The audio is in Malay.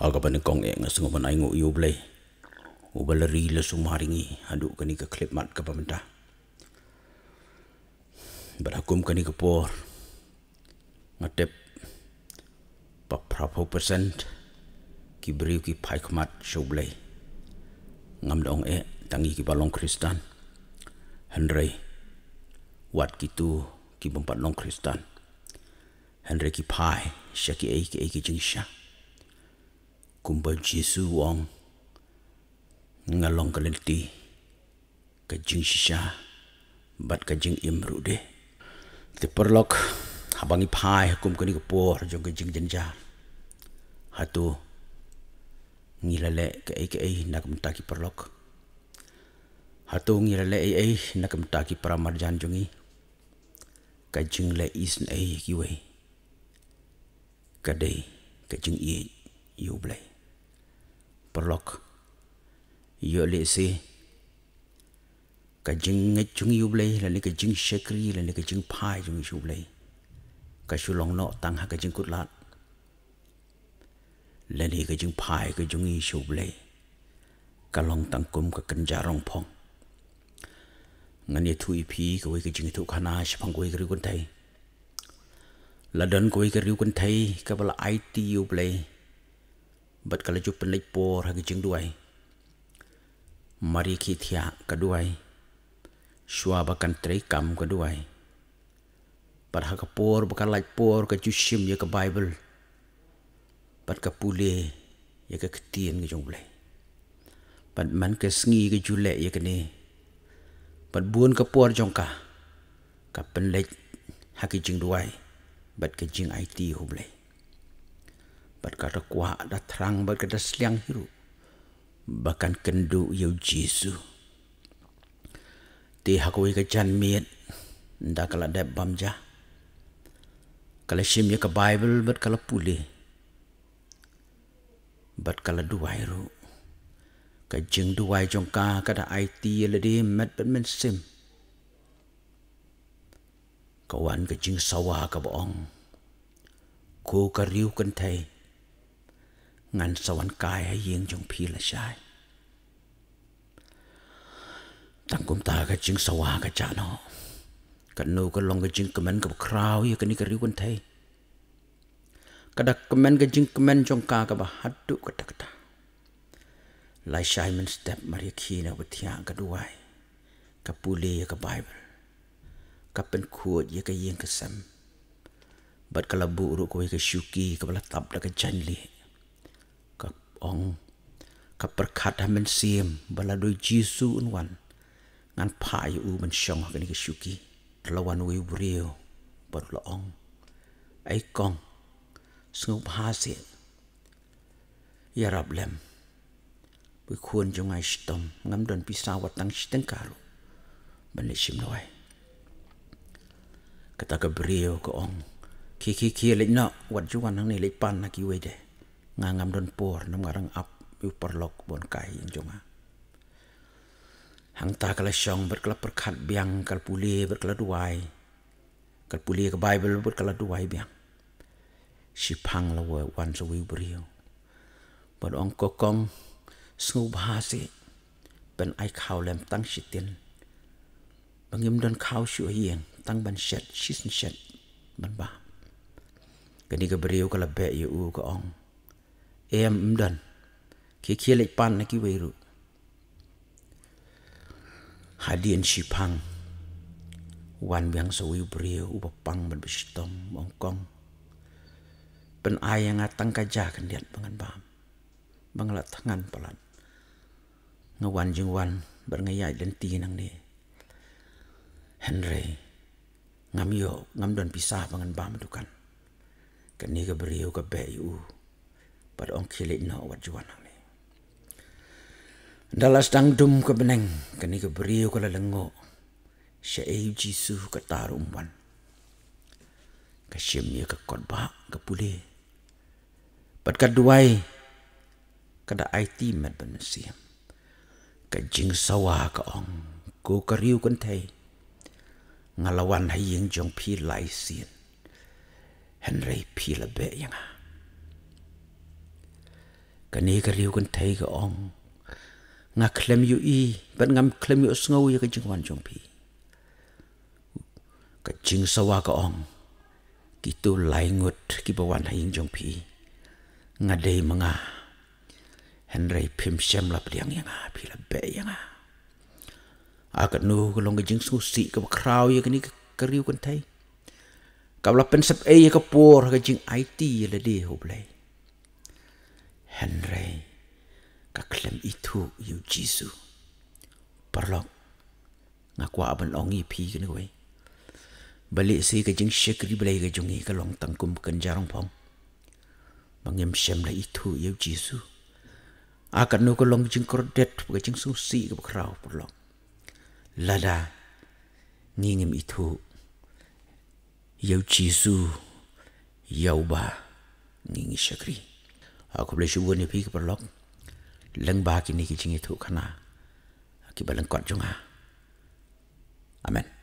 Aga pani kong e ngasung pa naingu iu blay. Ubala oh, rila sumaringi adu kani ka clip mat ka Berhakum Berakum kani ka por. Ngatep. Pa prapo percent. Ki beriu ki paik mat show blay. Ngam dong e tangi ki balong kristan. Henry. Wat kitu ki bumpat long kristan. Henry ki pai. Shaki ki eh, ki eh, jing syak kumpul jisu wong ngalong kelenti kajing sisa bat kajing imru de te perlok habangi pai kum kini ke por jong kajing jenja hatu ngilale ke ai ke ai nak mentaki perlok hatu ngilale ai ai nak mentaki pramar jan jongi kajing le isn ai kiwe kadai kajing i yu blai perlok yo le se ka jing nge chung yu blai la ni ka jing shakri la ni ka jing pai jung yu blai ka shu long no tang ha ka jing kut lat la ni ka jing pai ka jung yu shu blai ka long tang kum ka kan ja rong phong ngan ye thui phi ka wai ka jing thu khana sh phang wai ka ri kun thai la dan ka wai ka ri kun thai ka bala it yu blai บัดกะละจุปเล็กปัวหักจึงด้วยมารีขีเทียก็ด้วยชวบกันตรีกรรมก็ด้วยปัดหักปัวบกันไล่ปัวกะจุชิมยากะไบเบิลปัดกะปูเลยากะขีเทียนก็จงเลยปัดมันกะสงีก็จุเลยากะนี่ปัดบุญกะปัวจงกะกะเป็นเล็กหักจึงด้วยบัดกะจึงไอตีหุบเลย bat ka ra kwa da trang bat ka da sliang hiru bakan kendu yau jisu ti hakoi ka jan miet da kala da bam ja kala shim ya ka bible bat kala pule bat kala duai ru ka jing duai jong ka ka da it le de met bat men sim ka wan ka jing sawa ka bong ko ka riu kan thai งานสวรรค์กายให้ยิงจงพีละชายตั้งกุมตาก็จิงสว่างกระจาเนาะกันโนูก็ลงกระจิงกระมันกับคราวยี่กันนี่กะริวันไทยกระดักกระมันกระจิงกระมันจงกากระบฮัดดุกระดักตาลายชายมันสเต็ปมาเรียกีนะวิทยากระด้วย กับปุลีกับไบเบิลกับเป็นขวดยางกระยิงกัะแซมบัดกระบุรุกวยกระชูกีกับละตับและกระจันลีองกับประคัดทำเป็นเสียมบลาโดยจีซูอันวันงานพายอูมันชองกันกชุกีละวันวิวบเรียวบนละองไอ้กองสงบหาเสียยารับเลมไปควรจงไงสตอมงำดนพิสาวัตังชิตังการุบันเลชิมน้อยกระตากเบเรียวก็องคีคีคีเล็กเนาะวัดจุวันทั้งนี้เล็กปันนักกิเวเดงางามดนปูดน้ำกะรังอับยู่ปลอกบนกายิงจงอะหังตากระชองเบิดกระประคัดเบียงกระปุลีเบิดกระดวยกระปุลีกระใบเบิดกระดวยเบียงชิพังละเววันสวิบเรียวบดองกกองสูบาสิเป็นไอข่าวแหลมตั้งชิตินบางยิมดนข่าวชัวเยียงตั้งบันเช็ดชิสเช็ดบันบ้ากันนี้ก็เบรียวกระเบะอยู่กะอง em mdan ki khie lek pan na ki wei ru hadien shi pang wan biang so wi bri u ba pang ban bis tom mong kong pen ai yang atang ka ja kan diat pangan ba bang la tangan palan nga wan jing wan ber nga yai den ti nang ni henry ngam yo ngam don pisah pangan ba madukan kan ni ke bri u ke be u pada ong kilit na wat juan kami. Dalas dang dum ke beneng, kini ke beriu ke lelengo, sya eu jisu ke tarum wan. Ke syemnya ke kotbah ke puli. Pat kaduai, kada aiti mat benesiam. Ke jing sawa ke ong, ku ke riu kentai. Ngalawan hayang jong pi lai sien. Henry pi lebek yang ha. กันนี้ก็เรียวกันไทยก็องงักเคลมอยู่อี บัดงำเคลมอยู่สงอย่กันจังวันจงพีกันจิงสวาก็องกิตูไหลงดกิบวันหิงจงพีงาเดยมงาเฮนไรพิมเชมลับเลียงยังอาพีละเบยยังาอากาศนูก็ลงกันจิงสูสีกับคราวอย่างกันนี้ก็เรียวกันไทยกับลับเป็นสับเอยกับปวรกันจิงไอตีเลยดีฮยบเลย hen rei ka klem i thu yu jisu parlok nga kwa ban ongi phi ni wei bali si ka jing shekri blai ga jungi ka long tang kum kan jarong phong mangem shem à, la i thu yu jisu a ka no ko long jing kor det ka jing su si ka kraw parlok lada ngingem i thu yu jisu yau ba ngingi shekri คุณเลยชูวนี่พี่ก็บล็อกเลงบาคินี่กิจิงิทุขณาคิบัลลังก์ก่อนจงอาอเมน